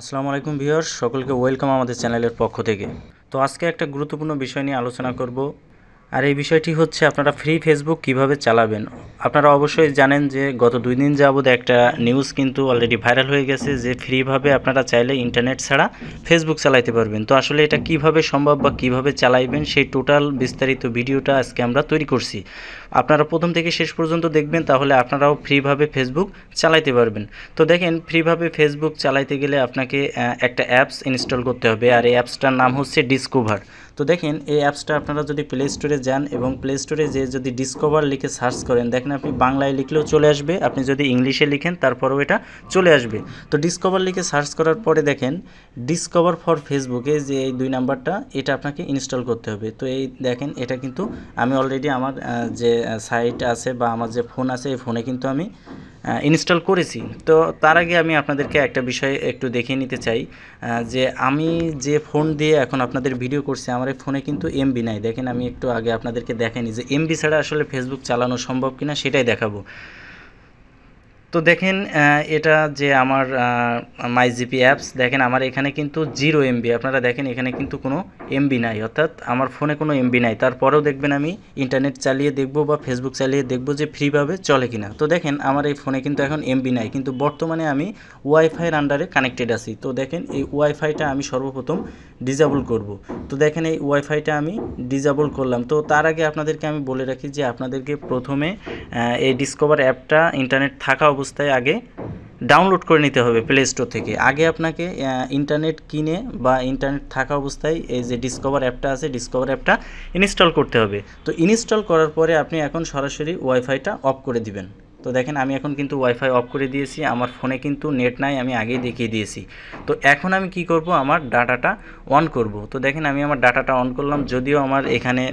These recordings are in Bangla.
আসসালামু আলাইকুম ভিউয়ার্স সকলকে ওয়েলকাম আমাদের চ্যানেলের পক্ষ থেকে তো আজকে একটা গুরুত্বপূর্ণ বিষয় নিয়ে আলোচনা করব আর এই বিষয়টি হচ্ছে আপনারা ফ্রি ফেসবুক কিভাবে চালাবেন আপনারা অবশ্যই জানেন যে গত দুই দিন যাবৎ একটা নিউজ কিন্তু অলরেডি ভাইরাল হয়ে গেছে যে ফ্রিভাবে আপনারা চাইলে ইন্টারনেট ছাড়া ফেসবুক চালাইতে পারবেন তো আসলে এটা কিভাবে সম্ভব বা কিভাবে চালাইবেন সেই টোটাল বিস্তারিত ভিডিওটা আজকে আমরা তৈরি করছি আপনারা প্রথম থেকে শেষ পর্যন্ত দেখবেন তাহলে আপনারাও ফ্রিভাবে ফেসবুক চালাইতে পারবেন তো দেখেন ফ্রিভাবে ফেসবুক চালাইতে গেলে আপনাকে একটা অ্যাপস ইনস্টল করতে হবে আর এই অ্যাপসটার নাম হচ্ছে ডিসকোভার তো দেখেন এই অ্যাপসটা আপনারা যদি প্লে স্টোরে যান এবং প্লে স্টোরে যেয়ে যদি ডিসকভার লিখে সার্চ করেন দেখেন এখানে আপনি বাংলায় লিখলেও চলে আসবে আপনি যদি ইংলিশে লিখেন তারপরেও এটা চলে আসবে তো ডিসকভার লিখে সার্চ করার পরে দেখেন ডিসকভার ফর ফেসবুকে যে এই দুই নাম্বারটা এটা আপনাকে ইনস্টল করতে হবে তো এই দেখেন এটা কিন্তু আমি অলরেডি আমার যে সাইট আছে বা আমার যে ফোন আছে এই ফোনে কিন্তু আমি ইনস্টল করেছি তো তার আগে আমি আপনাদেরকে একটা বিষয় একটু দেখিয়ে নিতে চাই যে আমি যে ফোন দিয়ে এখন আপনাদের ভিডিও করছি আমার এই ফোনে কিন্তু এমবি নাই দেখেন আমি একটু আগে আপনাদেরকে দেখাইনি যে এমবি ছাড়া আসলে ফেসবুক চালানো সম্ভব কিনা সেটাই দেখাবো তো দেখেন এটা যে আমার মাই জিপি অ্যাপস দেখেন আমার এখানে কিন্তু জিরো এমবি আপনারা দেখেন এখানে কিন্তু কোনো এমবি নাই অর্থাৎ আমার ফোনে কোনো এমবি নাই তারপরেও দেখবেন আমি ইন্টারনেট চালিয়ে দেখব বা ফেসবুক চালিয়ে দেখব যে ফ্রিভাবে চলে কিনা তো দেখেন আমার এই ফোনে কিন্তু এখন এমবি নাই কিন্তু বর্তমানে আমি ওয়াইফাইয়ের আন্ডারে কানেক্টেড আছি তো দেখেন এই ওয়াইফাইটা আমি সর্বপ্রথম ডিজাবল করব তো দেখেন এই ওয়াইফাইটা আমি ডিজাবল করলাম তো তার আগে আপনাদেরকে আমি বলে রাখি যে আপনাদেরকে প্রথমে এই ডিসকভার অ্যাপটা ইন্টারনেট থাকা অবস্থায় আগে ডাউনলোড করে নিতে হবে প্লে স্টোর থেকে আগে আপনাকে ইন্টারনেট কিনে বা ইন্টারনেট থাকা অবস্থায় এই যে ডিসকভার অ্যাপটা আছে ডিসকভার অ্যাপটা ইনস্টল করতে হবে তো ইনস্টল করার পরে আপনি এখন সরাসরি ওয়াইফাইটা অফ করে দিবেন তো দেখেন আমি এখন কিন্তু ওয়াইফাই অফ করে দিয়েছি আমার ফোনে কিন্তু নেট নাই আমি আগেই দেখিয়ে দিয়েছি তো এখন আমি কি করব আমার ডাটাটা অন করব তো দেখেন আমি আমার ডাটাটা অন করলাম যদিও আমার এখানে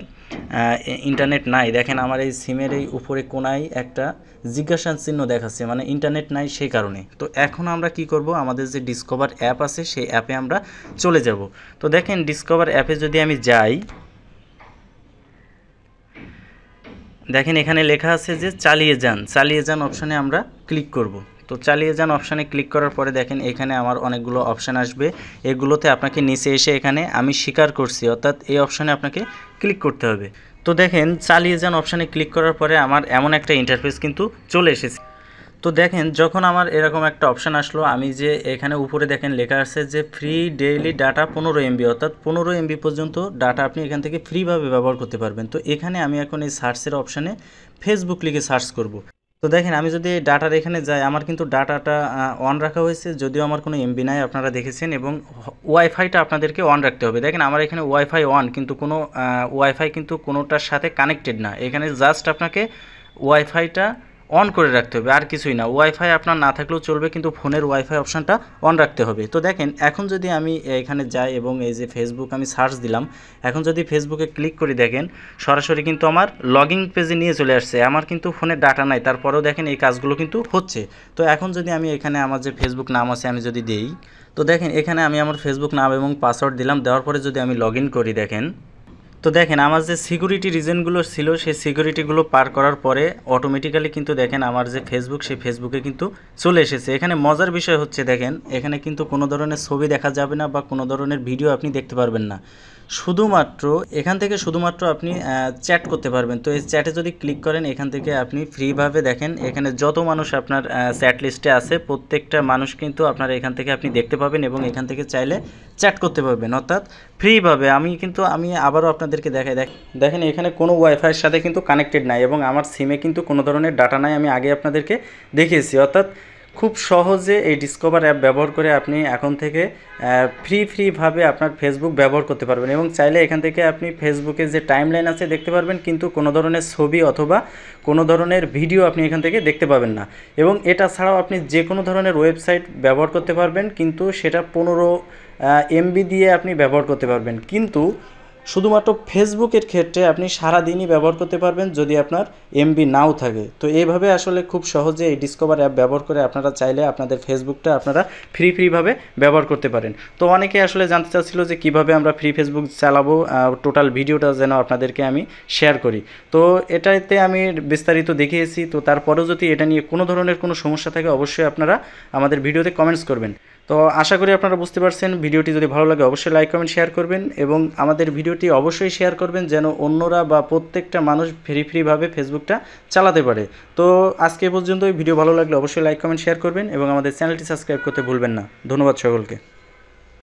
ইন্টারনেট নাই দেখেন আমার এই সিমের এই উপরে কোনায় একটা জিজ্ঞাসা চিহ্ন দেখাচ্ছে মানে ইন্টারনেট নাই সেই কারণে তো এখন আমরা কি করব আমাদের যে ডিসকভার অ্যাপ আছে সেই অ্যাপে আমরা চলে যাব তো দেখেন ডিসকভার অ্যাপে যদি আমি যাই দেখেন এখানে লেখা আছে যে চালিয়ে যান চালিয়ে যান অপশানে আমরা ক্লিক করব তো চালিয়ে যান অপশানে ক্লিক করার পরে দেখেন এখানে আমার অনেকগুলো অপশান আসবে এগুলোতে আপনাকে নিচে এসে এখানে আমি স্বীকার করছি অর্থাৎ এই অপশানে আপনাকে ক্লিক করতে হবে তো দেখেন চালিয়ে যান অপশানে ক্লিক করার পরে আমার এমন একটা ইন্টারফেস কিন্তু চলে এসেছে তো দেখেন যখন আমার এরকম একটা অপশান আসলো আমি যে এখানে উপরে দেখেন লেখা আছে যে ফ্রি ডেইলি ডাটা পনেরো এমবি অর্থাৎ পনেরো এমবি পর্যন্ত ডাটা আপনি এখান থেকে ফ্রিভাবে ব্যবহার করতে পারবেন তো এখানে আমি এখন এই সার্চের অপশানে ফেসবুক লিখে সার্চ করব। তো দেখেন আমি যদি ডাটার এখানে যাই আমার কিন্তু ডাটাটা অন রাখা হয়েছে যদিও আমার কোনো এমবি নাই আপনারা দেখেছেন এবং ওয়াইফাইটা আপনাদেরকে অন রাখতে হবে দেখেন আমার এখানে ওয়াইফাই অন কিন্তু কোনো ওয়াইফাই কিন্তু কোনোটার সাথে কানেক্টেড না এখানে জাস্ট আপনাকে ওয়াইফাইটা অন করে রাখতে হবে আর কিছুই না ওয়াইফাই আপনার না থাকলেও চলবে কিন্তু ফোনের ওয়াইফাই অপশানটা অন রাখতে হবে তো দেখেন এখন যদি আমি এখানে যাই এবং এই যে ফেসবুক আমি সার্চ দিলাম এখন যদি ফেসবুকে ক্লিক করে দেখেন সরাসরি কিন্তু আমার লগ ইন পেজে নিয়ে চলে আসছে আমার কিন্তু ফোনে ডাটা নাই তারপরেও দেখেন এই কাজগুলো কিন্তু হচ্ছে তো এখন যদি আমি এখানে আমার যে ফেসবুক নাম আছে আমি যদি দেই তো দেখেন এখানে আমি আমার ফেসবুক নাম এবং পাসওয়ার্ড দিলাম দেওয়ার পরে যদি আমি লগ করি দেখেন তো দেখেন আমার যে সিকিউরিটি রিজনগুলো ছিল সেই সিকিউরিটিগুলো পার করার পরে অটোমেটিক্যালি কিন্তু দেখেন আমার যে ফেসবুক সেই ফেসবুকে কিন্তু চলে এসেছে এখানে মজার বিষয় হচ্ছে দেখেন এখানে কিন্তু কোনো ধরনের ছবি দেখা যাবে না বা কোনো ধরনের ভিডিও আপনি দেখতে পারবেন না শুধুমাত্র এখান থেকে শুধুমাত্র আপনি চ্যাট করতে পারবেন তো এই চ্যাটে যদি ক্লিক করেন এখান থেকে আপনি ফ্রিভাবে দেখেন এখানে যত মানুষ আপনার চ্যাট লিস্টে আছে প্রত্যেকটা মানুষ কিন্তু আপনার এখান থেকে আপনি দেখতে পাবেন এবং এখান থেকে চাইলে চ্যাট করতে পারবেন অর্থাৎ ফ্রিভাবে আমি কিন্তু আমি আবারও আপনার আপনাদেরকে দেখাই দেখ দেখেন এখানে কোনো ওয়াইফাইয়ের সাথে কিন্তু কানেক্টেড নাই এবং আমার সিমে কিন্তু কোনো ধরনের ডাটা নাই আমি আগে আপনাদেরকে দেখিয়েছি অর্থাৎ খুব সহজে এই ডিসকভার অ্যাপ ব্যবহার করে আপনি এখন থেকে ফ্রি ফ্রিভাবে আপনার ফেসবুক ব্যবহার করতে পারবেন এবং চাইলে এখান থেকে আপনি ফেসবুকে যে টাইমলাইন আছে দেখতে পারবেন কিন্তু কোনো ধরনের ছবি অথবা কোনো ধরনের ভিডিও আপনি এখান থেকে দেখতে পাবেন না এবং এটা ছাড়াও আপনি যে কোনো ধরনের ওয়েবসাইট ব্যবহার করতে পারবেন কিন্তু সেটা পনেরো এমবি দিয়ে আপনি ব্যবহার করতে পারবেন কিন্তু শুধুমাত্র ফেসবুকের ক্ষেত্রে আপনি সারা দিনই ব্যবহার করতে পারবেন যদি আপনার এমবি নাও থাকে তো এইভাবে আসলে খুব সহজে এই ডিসকভার অ্যাপ ব্যবহার করে আপনারা চাইলে আপনাদের ফেসবুকটা আপনারা ফ্রি ফ্রিভাবে ব্যবহার করতে পারেন তো অনেকে আসলে জানতে চাচ্ছিল যে কিভাবে আমরা ফ্রি ফেসবুক চালাবো টোটাল ভিডিওটা যেন আপনাদেরকে আমি শেয়ার করি তো এটাতে আমি বিস্তারিত দেখিয়েছি তো তারপরেও যদি এটা নিয়ে কোনো ধরনের কোনো সমস্যা থাকে অবশ্যই আপনারা আমাদের ভিডিওতে কমেন্টস করবেন তো আশা করি আপনারা বুঝতে পারছেন ভিডিওটি যদি ভালো লাগে অবশ্যই লাইক কমেন্ট শেয়ার করবেন এবং আমাদের ভিডিও ভিডিওটি অবশ্যই শেয়ার করবেন যেন অন্যরা বা প্রত্যেকটা মানুষ ফ্রি ফ্রিভাবে ফেসবুকটা চালাতে পারে তো আজকে পর্যন্ত ভিডিও ভালো লাগলে অবশ্যই লাইক কমেন্ট শেয়ার করবেন এবং আমাদের চ্যানেলটি সাবস্ক্রাইব করতে ভুলবেন না ধন্যবাদ সকলকে